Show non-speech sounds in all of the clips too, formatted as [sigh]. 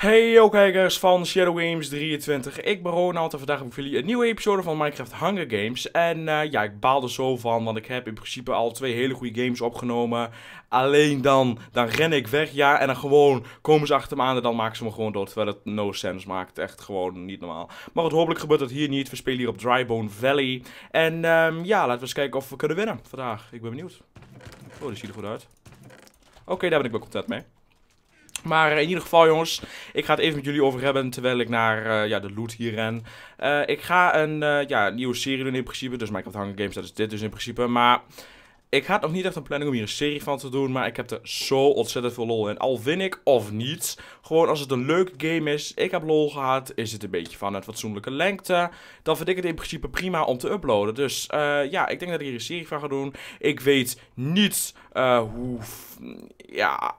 Hey yo kijkers van Shadow Games 23, ik ben Ronald en vandaag heb ik voor jullie een nieuwe episode van Minecraft Hunger Games. En eh, ja, ik baal er zo van, want ik heb in principe al twee hele goede games opgenomen. Alleen dan, dan ren ik weg, ja, en dan gewoon komen ze achter me aan en dan maken ze me gewoon dood. Terwijl het no sense maakt, echt gewoon niet normaal. Maar het hopelijk gebeurt dat hier niet, we spelen hier op Drybone Valley. En ehm, ja, laten we eens kijken of we kunnen winnen vandaag, ik ben benieuwd. Oh, dat ziet er goed uit. Oké, daar ben ik wel content mee. Maar eh, in ieder geval, jongens, ik ga het even met jullie over hebben terwijl ik naar eh, ja, de loot hier ren. Eh, ik ga een ja, nieuwe serie doen in principe, dus Minecraft Hunger Games, dat is dit dus in principe. Maar ik had nog niet echt een planning om hier een serie van te doen, maar ik heb er zo ontzettend veel lol in. Al win ik of niet, gewoon als het een leuk game is, ik heb lol gehad, is het een beetje van het fatsoenlijke lengte. Dan vind ik het in principe prima om te uploaden. Dus ja, ik denk dat ik hier een serie van ga doen. Ik weet niet hoe, ja,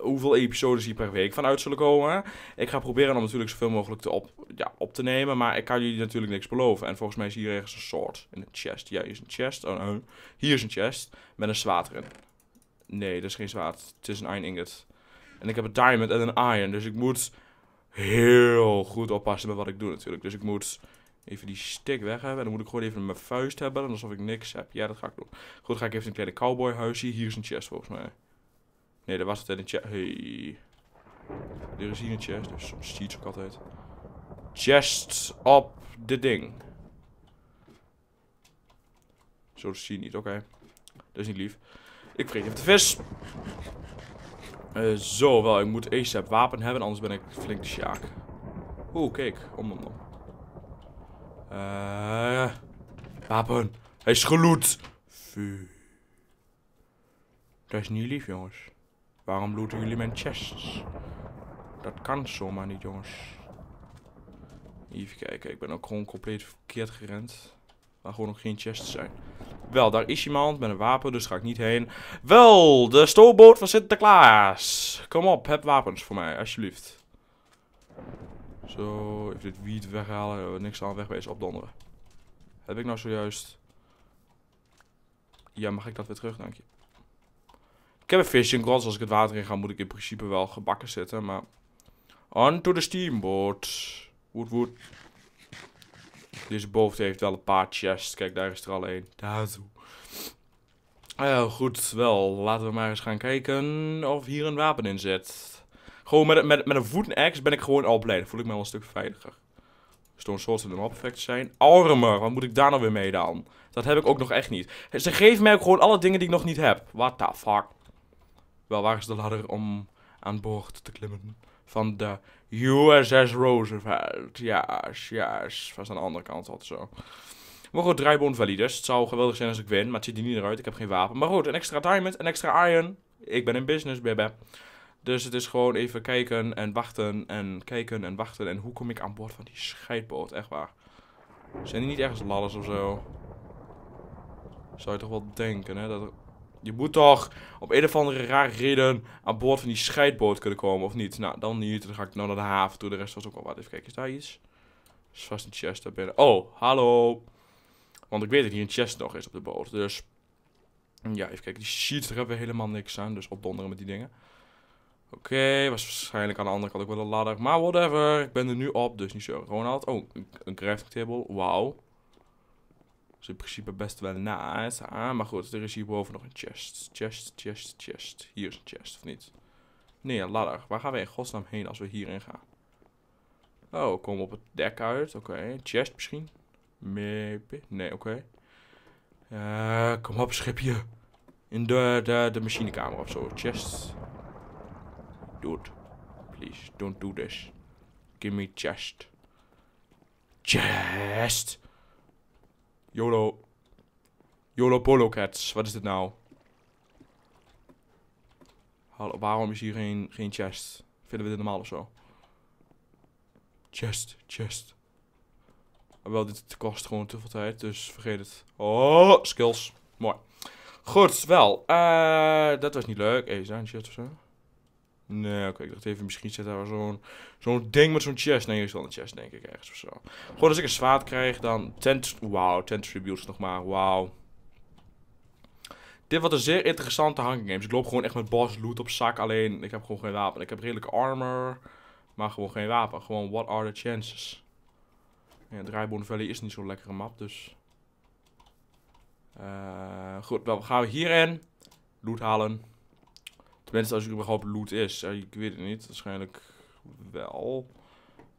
hoeveel episodes hier per week vanuit zullen komen. Ik ga proberen om natuurlijk zoveel mogelijk te op, ja, op te nemen. Maar ik kan jullie natuurlijk niks beloven. En volgens mij is hier ergens een soort in een chest. Ja, hier is een chest. Oh, Hier is een chest met een zwaard erin. Nee, dat is geen zwaard. Het is een iron ingot. En ik heb een diamond en een iron. Dus ik moet heel goed oppassen met wat ik doe natuurlijk. Dus ik moet even die stick weg hebben. En dan moet ik gewoon even mijn vuist hebben. Alsof ik niks heb. Ja, dat ga ik doen. Goed, ga ik even een kleine zien. Hier is een chest volgens mij. Nee, daar was het in een chest. Hey. Er is een chest, dus soms cheats ook altijd. Chest op de ding. Zo zie je niet, oké. Dat is niet lief. Ik vreet even de vis. Eh, zo, wel, ik moet ASAP wapen hebben, anders ben ik flink de sjaak. Oeh, kijk. Om, om, om. Eh, wapen. Hij is geloed. Vuur. Dat is niet lief, jongens. Waarom looten jullie mijn chests? Dat kan zomaar niet, jongens. Even kijken, ik ben ook gewoon compleet verkeerd gerend. Waar gewoon nog geen chests zijn. Wel, daar is iemand met een wapen, dus ga ik niet heen. Wel, de stoomboot van Sinterklaas. Kom op, heb wapens voor mij, alsjeblieft. Zo, even dit wiet weghalen. Niks aan wegwezen, opdonderen. Heb ik nou zojuist... Ja, mag ik dat weer terug, dank je. Ik heb een fishing rod, als ik het water in ga, moet ik in principe wel gebakken zitten, maar... On to the steamboat. Woed, woed. Deze boven heeft wel een paar chests. Kijk, daar is er al één. Daar zo. Eh, goed, wel. Laten we maar eens gaan kijken of hier een wapen in zit. Gewoon met, met, met een axe ben ik gewoon al blij. Dan voel ik me al een stuk veiliger. Stone Swords de map effect zijn. Armor, wat moet ik daar nou weer mee dan? Dat heb ik ook nog echt niet. Ze geven mij ook gewoon alle dingen die ik nog niet heb. What the fuck. Wel waar is de ladder om aan boord te klimmen van de USS Roosevelt? Ja, yes, yes. aan de andere kant altijd zo. Maar goed, draaiboon Het zou geweldig zijn als ik win, maar het ziet er niet eruit. Ik heb geen wapen. Maar goed, een extra diamond, een extra iron. Ik ben in business, baby. Dus het is gewoon even kijken en wachten en kijken en wachten. En hoe kom ik aan boord van die scheidboot? Echt waar. Zijn die niet ergens ladders of zo? Zou je toch wel denken, hè? Dat er je moet toch op een of andere rare reden aan boord van die scheidboot kunnen komen, of niet? Nou, dan niet. Dan ga ik nou naar de haven toe. De rest was ook al wat. Even kijken, is daar iets? is vast een chest daar binnen. Oh, hallo. Want ik weet dat hier een chest nog is op de boot. Dus ja, even kijken. Die sheets, daar hebben we helemaal niks aan. Dus opdonderen met die dingen. Oké, was waarschijnlijk aan de andere kant ook wel een ladder. Maar whatever, ik ben er nu op, dus niet zo. Ronald, oh, een crafting table, wauw. Dus in principe best wel nice. Ah, maar goed, er is hierboven nog een chest. Chest, chest, chest. Hier is een chest, of niet? Nee, een ladder. Waar gaan we in godsnaam heen als we hierin gaan? Oh, komen op het dek uit. Oké, chest misschien? Maybe. Nee, oké. Eh, kom op, schipje. In de, de, de machinekamer of zo. Chest. Dude. Please, don't do this. Give me chest. Chest! YOLO. YOLO Polo Cats. Wat is dit nou? Hallo, waarom is hier geen, geen chest? Vinden we dit normaal of zo? Chest, chest. Maar wel, dit kost gewoon te veel tijd, dus vergeet het. Oh, skills. Mooi. Goed, wel. Eh, dat was niet leuk. Hey, zijn chest of zo. Nee, oké, ik dacht even, misschien zit daar zo'n zo'n ding met zo'n chest. Nee, hier is wel een chest, denk ik, ergens of zo. Gewoon als ik een zwaard krijg, dan... Tent, wauw, tent tributes nog maar, wauw. Dit was een zeer interessante hanging games. Ik loop gewoon echt met boss loot op zak, alleen ik heb gewoon geen wapen. Ik heb redelijk armor, maar gewoon geen wapen. Gewoon, what are the chances? Ja, Draaiboon Valley is niet zo'n lekkere map, dus... Uh, goed, dan gaan we hierin. Loot halen. Tenminste, als er überhaupt loot is. Ik weet het niet. Waarschijnlijk wel.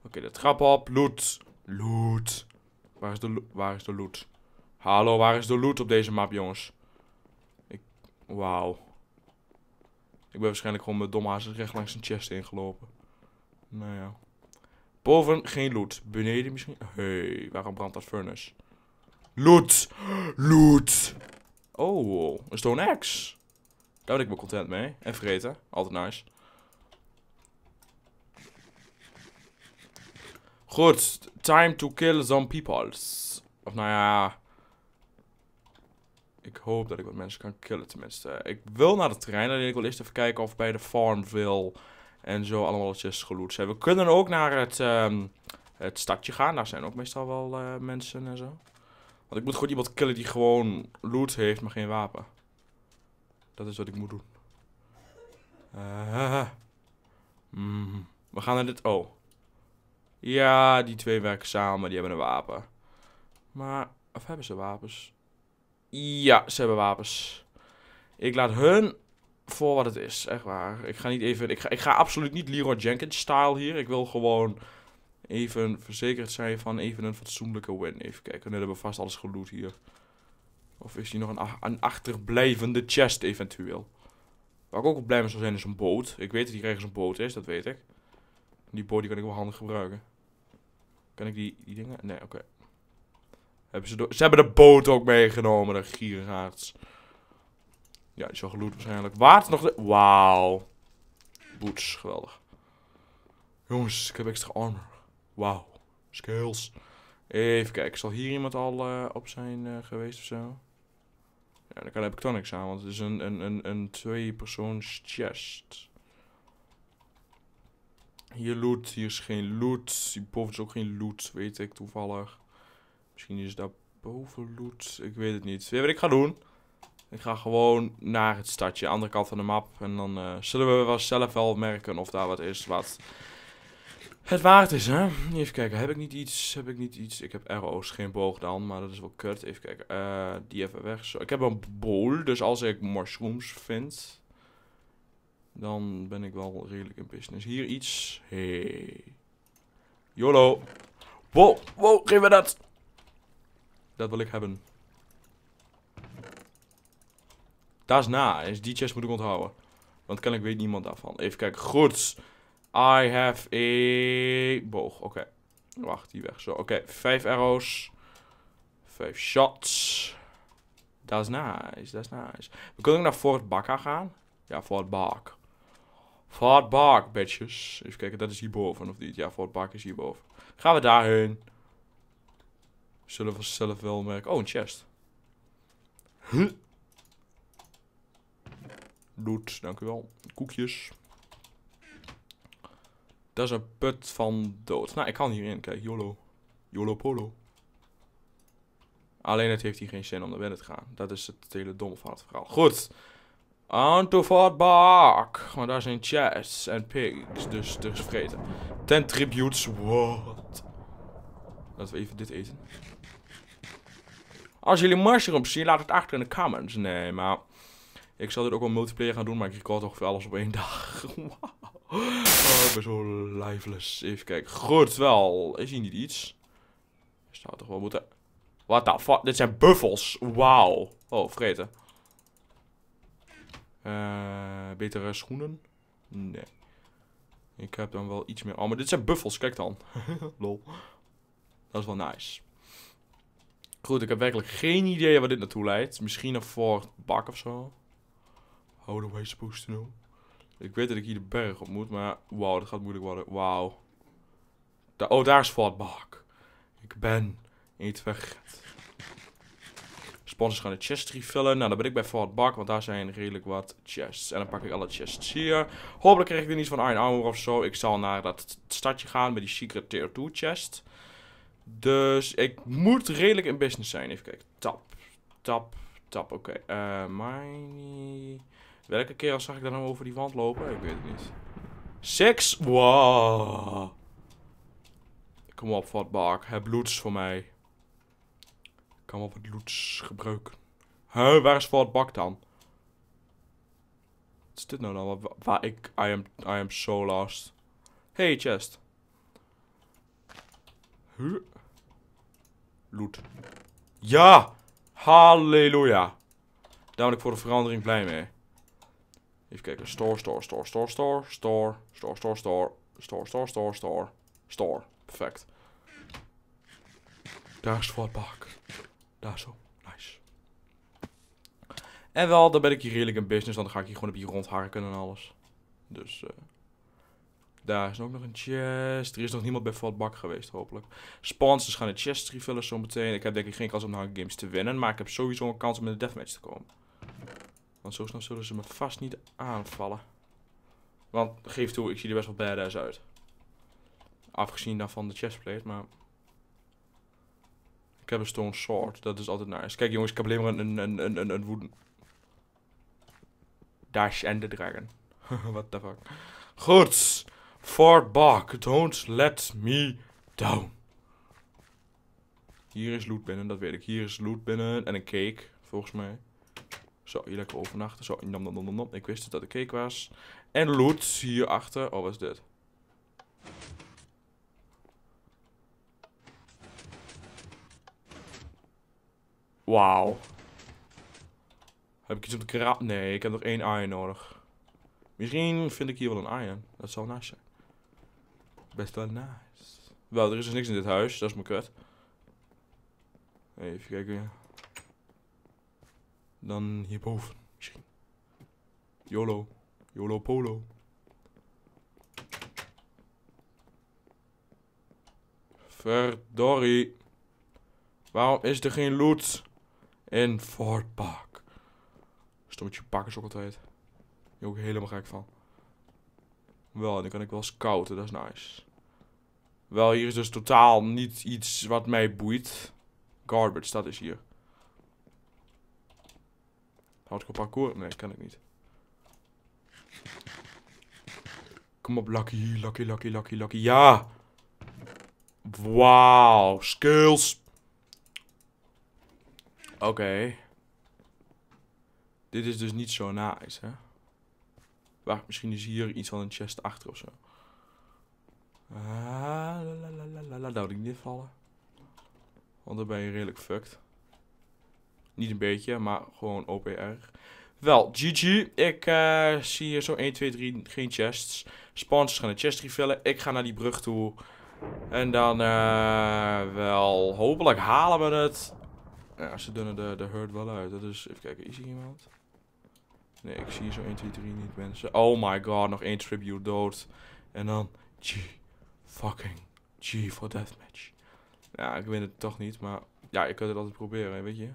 Oké, de trap op. Loot. Loot. Waar is, de waar is de loot? Hallo, waar is de loot op deze map, jongens? Ik... Wauw. Ik ben waarschijnlijk gewoon met hazen recht langs een chest ingelopen. Nou ja. Boven geen loot. Beneden misschien... hey, waarom brandt dat furnace? Loot! [gasps] Loot! Oh, een stone axe. Daar ben ik me content mee. En vergeten Altijd nice. Goed. Time to kill some people. Of nou ja... Ik hoop dat ik wat mensen kan killen tenminste. Ik wil naar de trein. Alleen ik wil eerst even kijken of bij de farm wil en zo allemaal watjes geloot zijn. We kunnen ook naar het, ehm, het stadje gaan. Daar zijn ook meestal wel eh, mensen en zo. Want ik moet gewoon iemand killen die gewoon loot heeft, maar geen wapen. Dat is wat ik moet doen. Eh, mhm. we gaan naar dit... Oh. Ja, die twee werken samen. Die hebben een wapen. Maar... Of hebben ze wapens? Ja, ze hebben wapens. Ik laat hun voor wat het is. Echt waar. Ik ga niet even... Ik ga, ik ga absoluut niet Leroy Jenkins-style hier. Ik wil gewoon even verzekerd zijn van even een fatsoenlijke win. Even kijken. nu hebben we vast alles geloot hier. Of is hij nog een, achterblijvende chest eventueel? Waar ik ook blij mee zou zijn is een boot. Ik weet dat hij ergens een boot is, dat weet ik. Die boot die kan ik wel handig gebruiken. Kan ik die, die dingen? Nee, oké. Hebben ze, ze hebben de boot ook meegenomen, de gierigaards. Ja, die is geloed waarschijnlijk. Waard nog de... Wauw. Boots, geweldig. Jongens, ik heb extra armor. Wauw. Skills. Even kijken, zal hier iemand al eh, op zijn eh, geweest of zo? Ja, daar heb ik toch niks aan, want het is een, een, een, een twee-persoons chest. Hier loot, hier is geen loot. Hierboven is ook geen loot, weet ik toevallig. Misschien is daar boven loot. Ik weet het niet. Weet wat ik ga doen? Ik ga gewoon naar het stadje, andere kant van de map. En dan eh, zullen we wel zelf wel merken of daar wat is wat het waard is, hè? Even kijken, heb ik niet iets? Heb ik niet iets? Ik heb RO's geen boog dan, maar dat is wel kut. Even kijken, eh, die even weg. Zo. Ik heb een bol, dus als ik mushrooms vind, dan ben ik wel redelijk in business. Hier iets. Hey. YOLO. Wow, wow, geef me dat. Dat wil ik hebben. Dat is na, is die chest moet ik onthouden. Want kennelijk weet niemand daarvan. Even kijken, goed. I have a boog. Oké. Wacht, die weg zo. Oké, vijf arrows. Vijf shots. That's nice, that's nice. We kunnen ook naar Fort Bakker gaan. Ja, Fort Bak. Fort Bak, bitches. Even kijken, dat is hierboven of niet? Ja, Fort Bak is hierboven. Gaan we daarheen. Zullen we zelf wel merken. Oh, een chest. Huh. Doet, dank u wel. Koekjes. Dat is een put van dood. Nou, ik kan hierin. Kijk, YOLO. YOLO Polo. Alleen het heeft hier geen zin om naar binnen te gaan. Dat is het hele domme van het verhaal. Goed. On to Fort Bark. Maar daar zijn chests en pigs. Dus, dus vreten. Ten tributes. What? Laten we even dit eten. Als jullie mushrooms zien, laat het achter in de comments. Nee, maar... Ik zal dit ook wel multiplayer gaan doen, maar ik record toch alles op één dag. [laughs] Oh, ik ben zo lifeless. Even kijken. Goed wel. Is hier niet iets? Er staat toch wel moeten... What the fuck? Dit zijn buffels. Wauw. Oh, vreten. Uh, betere schoenen? Nee. Ik heb dan wel iets meer... Oh, maar dit zijn buffels. Kijk dan. [laughs] Lol. Dat is wel nice. Goed, ik heb werkelijk geen idee waar dit naartoe leidt. Misschien een fort bak of zo. How do I supposed to know? Ik weet dat ik hier de berg op moet, maar wauw, dat gaat moeilijk worden. Wauw. oh, daar is Fort Ik ben niet weg. Sponsors gaan de chest refillen. Nou, dan ben ik bij Fort Bark, want daar zijn redelijk wat chests. En dan pak ik alle chests hier. Hopelijk krijg ik er niets van Iron Armor of zo. Ik zal naar dat stadje gaan met die Secret Tier 2 chest. Dus ik moet redelijk in business zijn. Even kijken. Tap, tap, tap. Oké. Okay. Uh, eh, Welke keer zag ik dan nou over die wand lopen? Ik weet het niet. Seks! Wow! Kom op, bak, Heb loots voor mij. Ik kan wel wat loots gebruiken. Huh, waar is bak dan? Wat is dit nou dan? Waar ik... I am, I am so lost. Hey, chest. Huh? Loot. Ja! Halleluja! Daar ben ik voor de verandering blij mee. Even kijken. Store, store, store, store, store, store, store, store, store, store, store, store, store, store. Perfect. Daar is het bak. Daar zo. Nice. En wel, dan ben ik hier redelijk in business. Dan ga ik hier gewoon een beetje rondharken en alles. Dus, eh... daar is ook nog een chest. Er is nog niemand bij Fort geweest, hopelijk. Sponsors gaan de chest zo meteen Ik heb denk ik geen kans om naar games te winnen. Maar ik heb sowieso een kans om in de deathmatch te komen. Want zo snel zullen ze me vast niet aanvallen. Want geef toe, ik zie er best wel badass uit. Afgezien dan van de chestplate, maar... Ik heb een stone sword, dat is altijd nice. Kijk jongens, ik heb alleen maar een, een, een, een, een wooden. Dash and the dragon. [laughs] What the fuck. Goed. Fort Bach, don't let me down. Hier is loot binnen, dat weet ik. Hier is loot binnen en een cake, volgens mij. Zo, hier lekker overnachten. Zo, nom, nom, nom, nom. Ik wist dus dat er cake was. En loot hierachter. Oh, wat is dit? Wauw. Heb ik iets om te kraal? Nee, ik heb nog één iron nodig. Misschien vind ik hier wel een iron. Dat zou nice zijn. Best wel nice. Wel, er is dus niks in dit huis. Dat is mijn kut. Even kijken dan hierboven misschien. YOLO. YOLO Polo. Verdorie. Waarom is er geen loot in Fort Park? Stommetje pakken pakken ook altijd. Hier ook helemaal gek van. Wel, dan kan ik wel scouten, dat is nice. Wel, hier is dus totaal niet iets wat mij boeit. Garbage, dat is hier. Houd ik op parcours Nee, kan ik niet. Kom op, Lucky, Lucky, Lucky, Lucky, Lucky. Ja! Wauw, skills! Oké. Dit is dus niet zo nice, hè? Wacht, misschien is hier iets van een chest achter of zo. Ah, la, la, la, la, la, ik niet vallen. Want dan ben je redelijk fucked. Niet een beetje, maar gewoon OPR. Wel, GG. Ik eh, zie hier zo 1, 2, 3 geen chests. Sponsors gaan de chest refillen. Ik ga naar die brug toe. En dan uh, wel, hopelijk halen we het. Ja, ze dunnen de, de herd wel uit. Dat is, even kijken, is hier iemand? Nee, ik zie zo 1, 2, 3 niet mensen. Oh my god, nog één tribute dood. En dan G. Fucking G voor deathmatch. Ja, ik win het toch niet, maar ja, ik kan het altijd proberen, weet je.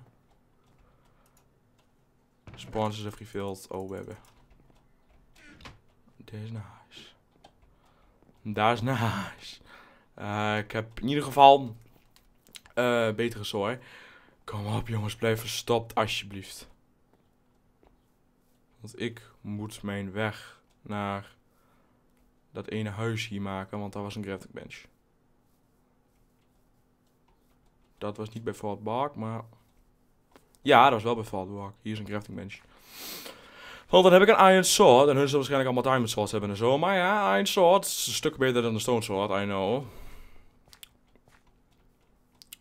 Sponsors have revealed. Oh, we hebben. Dit is nice. Daar is nice. Eh, ik heb in ieder geval uh, eh, betere zooi. Kom op jongens, blijf verstopt alsjeblieft. Want ik moet mijn weg naar dat ene huis hier maken, want daar was een grafting bench. Dat was niet bij Fort Bark, maar ja, dat was wel bij Valduak. Hier is een crafting bench. Want dan heb ik een Iron Sword. En hun zullen waarschijnlijk allemaal Diamond Swords hebben en zo. Maar ja, Iron Sword is een stuk beter dan de Stone Sword, I know.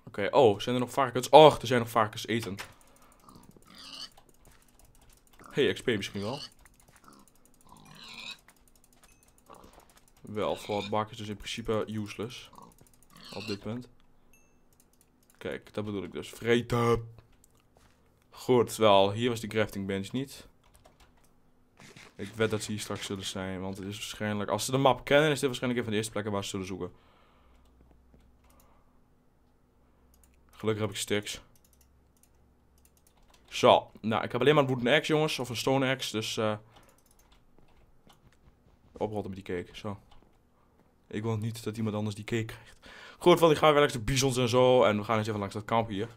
Oké, oh, zijn er nog varkens? Och, er zijn nog varkens eten. Hey, XP misschien wel. Wel, flatbak is dus in principe useless. Op dit punt. Kijk, dat bedoel ik dus. Vreten! Goed, wel. Hier was de crafting bench niet. Ik weet dat ze hier straks zullen zijn, want het is waarschijnlijk... Als ze de map kennen, is dit waarschijnlijk een van de eerste plekken waar ze zullen zoeken. Gelukkig heb ik sticks. Zo, nou, ik heb alleen maar een wooden axe, jongens. Of een stone axe, dus... Uh... Oprotten met die cake, zo. Ik wil niet dat iemand anders die cake krijgt. Goed, want ik ga weer langs de bisons en zo. En we gaan eens even langs dat kamp hier.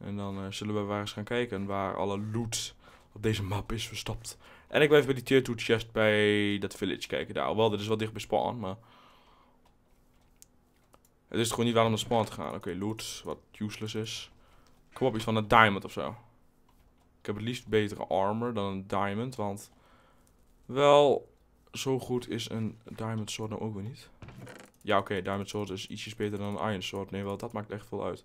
En dan eh, zullen we waarschijnlijk eens gaan kijken waar alle loot op deze map is verstopt. En ik ga even bij die tier 2 chest bij dat village kijken. Daar, wel, dit is wel dicht bij spawn, maar... Het is gewoon niet waar om naar spawn te gaan. Oké, loot, wat useless is. Kom op, iets van een diamond of zo. Ik heb het liefst betere armor dan een diamond, want... Wel, zo goed is een diamond sword nou ook weer niet. Ja, oké, diamond sword is ietsjes beter dan een iron sword. Nee, wel, dat maakt echt veel uit.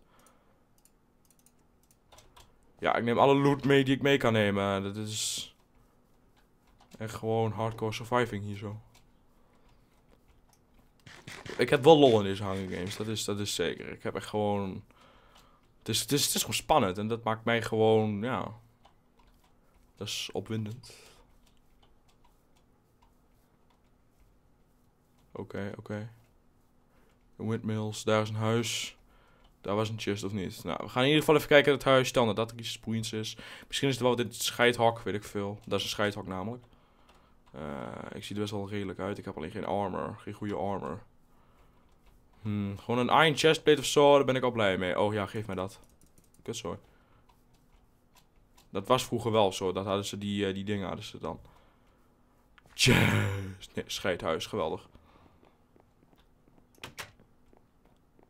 Ja, ik neem alle loot mee die ik mee kan nemen. Dat is... Echt gewoon hardcore surviving hier zo. Ik heb wel lol in deze hanging Games, dat is, dat is zeker. Ik heb echt gewoon... Het is, het, is, is gewoon spannend en dat maakt mij gewoon, ja... Dat is opwindend. Oké, oké. Windmills, daar is een huis. Daar was een chest of niet. Nou, we gaan in ieder geval even kijken naar het huis. Stel dat dat iets boeiends is. Misschien is het wel dit scheidhak, weet ik veel. Dat is een scheidhak namelijk. Eh, ik zie er best wel redelijk uit. Ik heb alleen geen armor. Geen goede armor. Hmm, gewoon een iron chestplate of zo. Daar ben ik al blij mee. Oh ja, geef mij dat. Kut zo. Dat was vroeger wel zo. Dat hadden ze die, eh, die dingen hadden ze dan. chest. Nee, scheidhuis. Geweldig.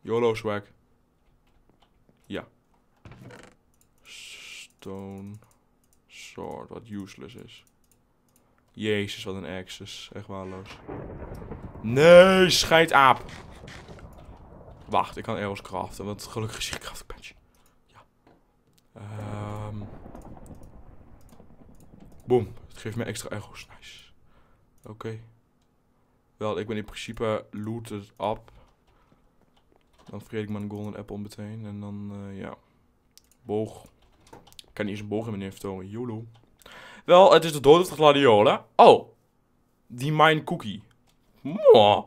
YOLO swag. Ja. Stone sword, wat useless is. Jezus, wat een access. Echt waarloos. Nee, aap Wacht, ik kan arrows craften, want gelukkig is hier ik patch. Ja. Um. Boom, het geeft me extra arrows. Nice. Oké. Wel, ik ben in principe looted up. Dan vergeet ik mijn golden apple meteen. En dan, eh, ja. Boog. Ik kan niet eens een boog in mijn inventory. YOLO. Wel, het is de dood of de gladiolen. Oh. Die mine cookie. Mwah.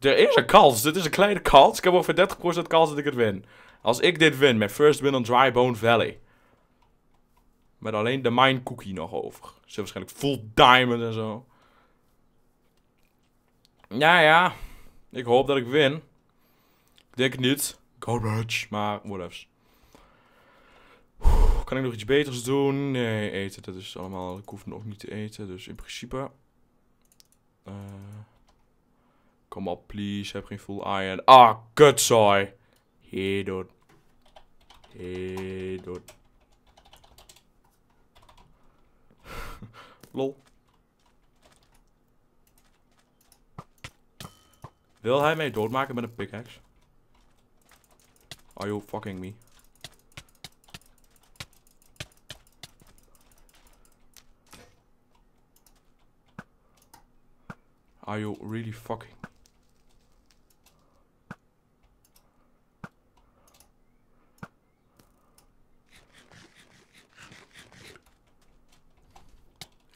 Er is een kans. Dit is een kleine kans. Ik heb ongeveer 30% kans dat ik het win. Als ik dit win, mijn first win on Drybone Valley. Met alleen de mine cookie nog over. Ze waarschijnlijk full diamond en zo. Ja, ja. Ik hoop dat ik win. Ik denk het niet. Garbage. Maar whatever. kan ik nog iets beters doen? Nee, eten. Dat is allemaal... Ik hoef nog niet te eten. Dus in principe... Uh, come op, please. Heb geen full iron. Ah, kutzooi. Hey, dood. Hey, dood. [laughs] Lol. Wil hij mij doodmaken met een pickaxe? Are you fucking me? Are you really fucking?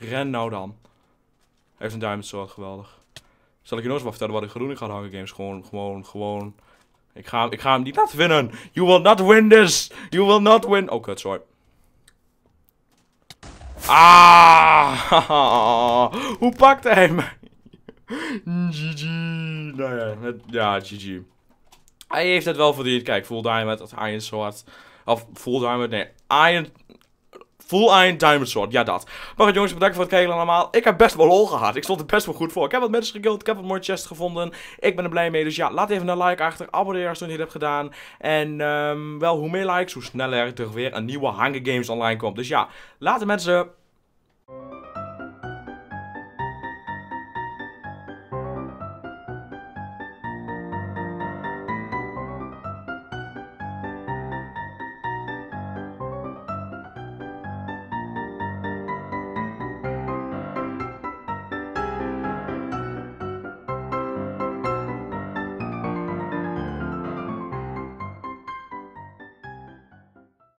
Ren nou dan. Hij heeft een diamond sword, geweldig. Zal ik je nooit eens wat vertellen wat ik groen in gaan hangen games? Gewoon, gewoon, gewoon ik ga, ik ga hem niet laten winnen. You will not win this. You will not win. Oh, kut, sorry. Ah, [laughs] hoe pakte hij mij? GG. [laughs] Nou ja, het, ja, GG. Hij heeft het wel verdiend. Kijk, full diamond, dat iron sword. Of full diamond, nee, iron, Full-Iron Diamond Sword, ja dat. Maar goed jongens, bedankt voor het kijken allemaal. Ik heb best wel lol gehad. Ik stond er best wel goed voor. Ik heb wat mensen gekild, ik heb wat mooie chest gevonden. Ik ben er blij mee. Dus ja, laat even een like achter. Abonneer als je het niet hebt gedaan. En ehm, wel, hoe meer likes, hoe sneller er weer een nieuwe Hunger Games online komt. Dus ja, laten mensen.